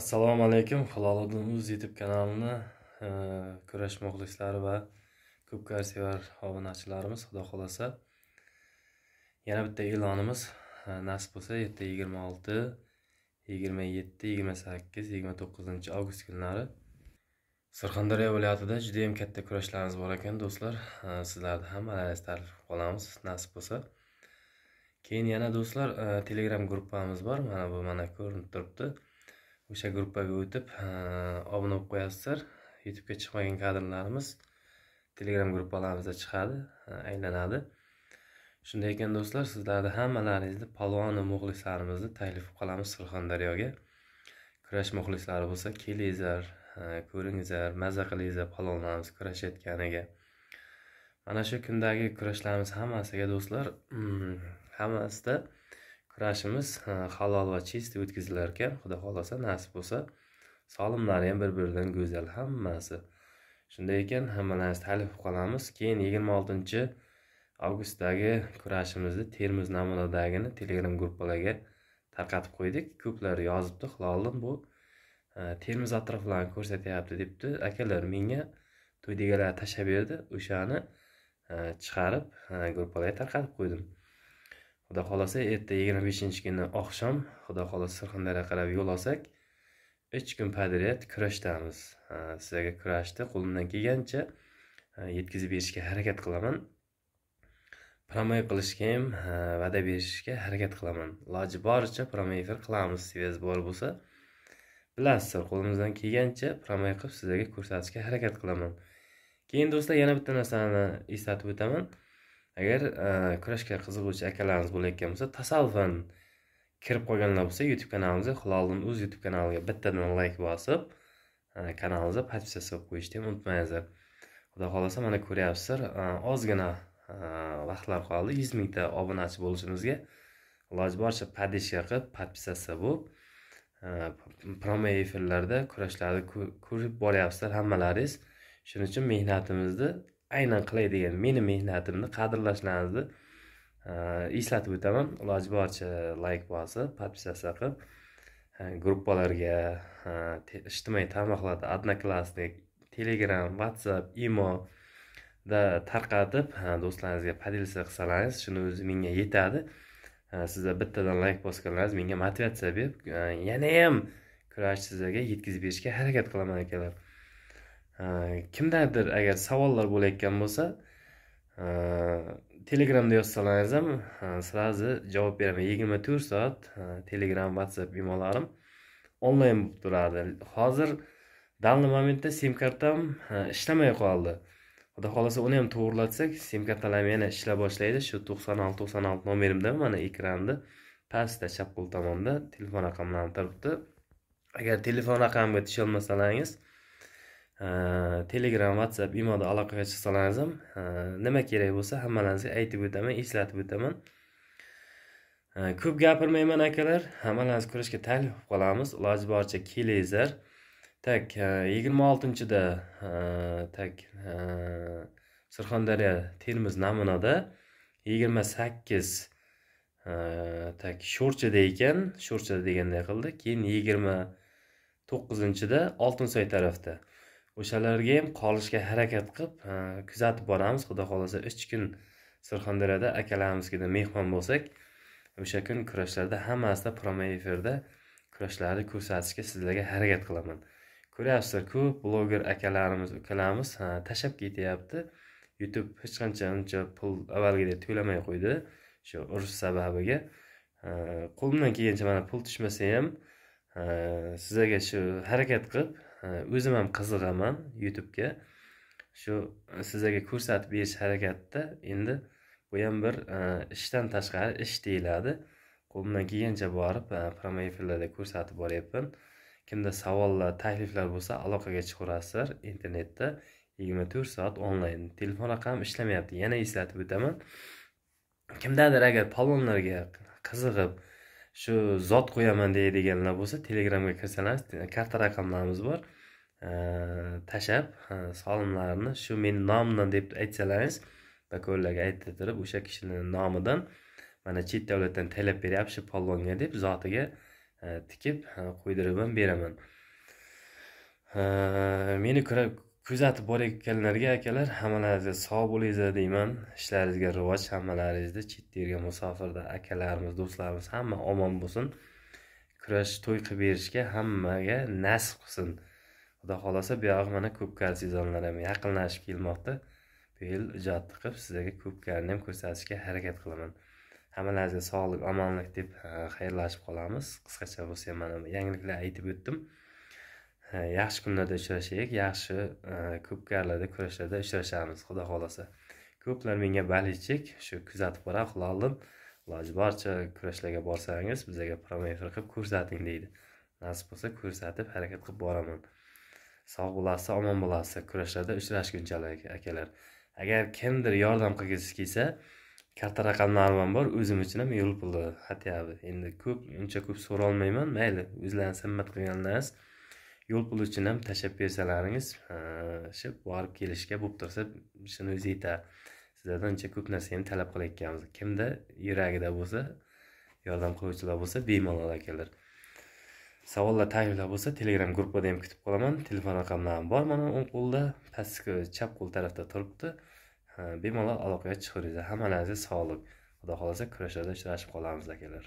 assalomu alaykum hiloliddin uz youtube kanalini e, kurash muxlislari va ko'pkar sevar obunachilarimiz xudo xohlasa yana bitta e'lonimiz e, nasib bo'lsa erta yigirma olti yigirma yetti yigirma sakkiz yigirma to'qqizinchi avgust kunlari surxondaryo viloyatida judayam katta kurashlarimiz bor ekan do'stlar e, sizlarni ham analiz qilib qolamiz nasib bo'lsa keyin yana do'stlar telegram gruppamiz bor mana bu mana ko'rinib turibdi o'sha gruppaga o'tib obuna bo'lib qo'yasizlar youtubega chiqmagan kadrlarimiz telegram gruppalarimizda chiqadi aylanadi shunday ekan do'stlar sizlarni hammalaringizni palvoni muxlislarimizni taklif qilib qolamiz surxondaryoga kurash muxlislari bo'lsa kelinglar ko'ringizlar maza qilingizlar palvonlarimiz kurashayotganiga mana shu kundagi kurashlarimiz hammasiga do'stlar hammasida kurashimiz halol va chist o'tkazilar ekan xudo xohlasa nasib bo'lsa solimlari ham bir biridan go'zal hammasi shunday ekan hammalaringizni taklif qilib qolamiz keyin yigirma oltinchi avgustdagi kurashimizni termiz namunadagini telegram gruppalarga tarqatib qo'ydik ko'plar yozibdi hilolim bu termiz atroflarini ko'rsatyapti debdi akalar menga to'ydagilar tashlab berdi o'shani chiqarib gruppalarga tarqatib qo'ydim xudo xohlasa erta yigirma beshinchi kuni oqshom xudo xohlasa surxondaryoga qarab yo'l olsak uch kun padriyat kurashdamiz sizlarga kurashni qo'limdan kelgancha yetkazib berishga harakat qilaman promoy qilishga ham va'da berishga harakat qilaman iloji boricha promoy efir qilamiz svez bor bo'lsa bilasizlar qo'limizdan kelgancha promoy qilib sizlarga ko'rsatishga harakat qilaman keyin do'stlar yana bitta narsani eslatib o'taman agar e, kurashga qiziquvchi akalarimiz bo'layotgan bo'lsa tasodifan kirib qolganlar bo'lsa youtube kanalimizga hilolning o'z youtube kanaliga bittadan layk bosib e, kanalimizga подписаться qilib qo'yishni ham unutmanglar xudo xohlasa mana ko'ryapsizlar e, ozgina vaqtlar qoldi yuz mingta obunachi bo'lishimizga iloji boricha podishka qilib подписаться bo'lib promo efirlarda kurashlarni ko'rib boryapsizlar hammalaringiz shuning uchun mehnatimizni aynan qiladigan meni mehnatimni qadrlashlaringizni eslatib o'taman iloji boricha layk bosib подписаться qilib gruppalarga ijtimoiy tarmoqlarda одноклассник telegram whatsapp imo da tarqatib do'stlaringizga поделиться qilsalaringiz shuni o'zi menga yetadi sizlar bittadan layk bosganlaringiz menga motivatsiya berib yana ham kurash sizlarga yetkazib berishga harakat qilaman akalar Э, kimdadir agar savollar bo'layotgan bo'lsa э, telegramda yozsalaringiz ham сразу э, javob beraman yigirma to'rt soat telegram whatsapp imolarim onlayn bo'lib turadi hozir данный momentda sim kartam ishlamay qoldi xudo xohlasa uni ham to'g'irlatsak sim kartalarim yana ishlay boshlaydi shu to'qson olti to'qson olti nomerimda mana ekranda pastda chap qo'l tomonda telefon raqamlarim turibdi agar telefon raqamiga tusholmasalaringiz telegram whatsapp imoda aloqaga chiqsalaringiz ham nima kerak bo'lsa hammalaringizga aytib o'taman eslatib o'taman ko'p gapirmayman akalar hammalaringiz ko'rishga taklif qilib qolamiz iloji boricha kelinglar tak e, yigirma oltinchida e, tak e, surxondaryo termiz namunada yigirma sakkiz tak sho'rchada ekan sho'rchada deganday qildi keyin yigirma to'qqizinchida oltinsoy tarafda o'shalarga ham qolishga harakat qilib kuzatib boramiz xudo xohlasa uch kun surxondaryoda akalarimiznikida mehmon bo'lsak o'sha kun kurashlarda hammasida promay efirda kurashlarni ko'rsatishga sizlarga harakat qilaman ko'ryapsizlar ko'p bloger akalarimiz ukalarimiz tashlab ketyapti youtube hech qancha uncha pul avvalgidek to'lamay qo'ydi shu urush sababiga qo'limdan kelgancha mana pul tushmasa ham Э, sizlarga shu harakat qilib э, o'zim ham qiziqaman youtubega shu e, sizlarga ko'rsatib berish harakatida endi bu ham bir e, ishdan tashqari ish deyiladi qo'limdan kelgancha borib e, promo efirlarda ko'rsatib boryapman kimda savollar takliflar bo'lsa aloqaga chiqaverasizlar internetda yigirma to'rt soat onlayn telefon raqam ishlamayapti yana eslatib o'taman kimdadir agar palonlarga qiziqib shu zot qo'yaman deydiganlar bo'lsa telegramga kirsalarsiz karta raqamlarimiz bor tashab solimlarini shu meni nomimdan deb aytsalaringiz dokollarga ayttirib o'sha kishini nomidan mana chet davlatdan tayyorlab beryapti shu polvonga deb zotiga e, tikib qo'ydirib ham beraman meni kuzatib borayotganlarga akalar hammalaringizga sog' bo'linglar deyman ishlaringizga rivoj hammalaringizni chet elga musofirda akalarimiz do'stlarimiz hamma omon bo'lsin kurash to'y qilib berishga hammaga nasib qilsin xudo xohlasa buyog'i mana ko'pkari sezonlari ham yaqinlashib kelmoqda bu yil ijodni qilib sizlarga ko'pkarini ham ko'rsatishga harakat qilaman hammalaringizga sog'lik omonlik deb xayrlashib qolamiz qisqacha bo'lsa ham mana yangiliklar aytib o'tdim yaxshi kunlarda uchrashaylik yaxshi e, ko'pkarlarda kurashlarda uchrashamiz xudo xohlasa ko'plar menga balichik shu kuzatib borar hilolim iloji boricha kurashlarga borsangiz bizaga efir qilib ko'rsating deydi nasib bo'lsa ko'rsatib harakat qilib boraman sog' bo'lasiz omon bo'lasiz kurashlarda uchrashgunchalik akalar agar kimdir yordam qilgisi kelsa katta raqamlarim bor o'zim uchun ham yo'l puli бы endi ko'p uncha ko'p so'rolmayman mayli o'zlarini himmat qilganlaringiz yo'l puli uchun ham tashlab bersalaringiz shu borib kelishga bo'lib tursa shuni o'zi yetadi sizlardan uncha ko'p narsani talab qilayotganmiz kimda yuragida bo'lsa yordam qiluvchilar bo'lsa bemalol akalar savollar takliflar bo'lsa telegram gruppada ham kutib qolaman telefon raqamlarim bor mana o'ng qo'lda pastki chap qo'l tarafda turibdi bemalol aloqaga chiqaveringlar hammalaringizga sog'lik xudo xohlasa kurashlarda uchrashib qolamiz akalar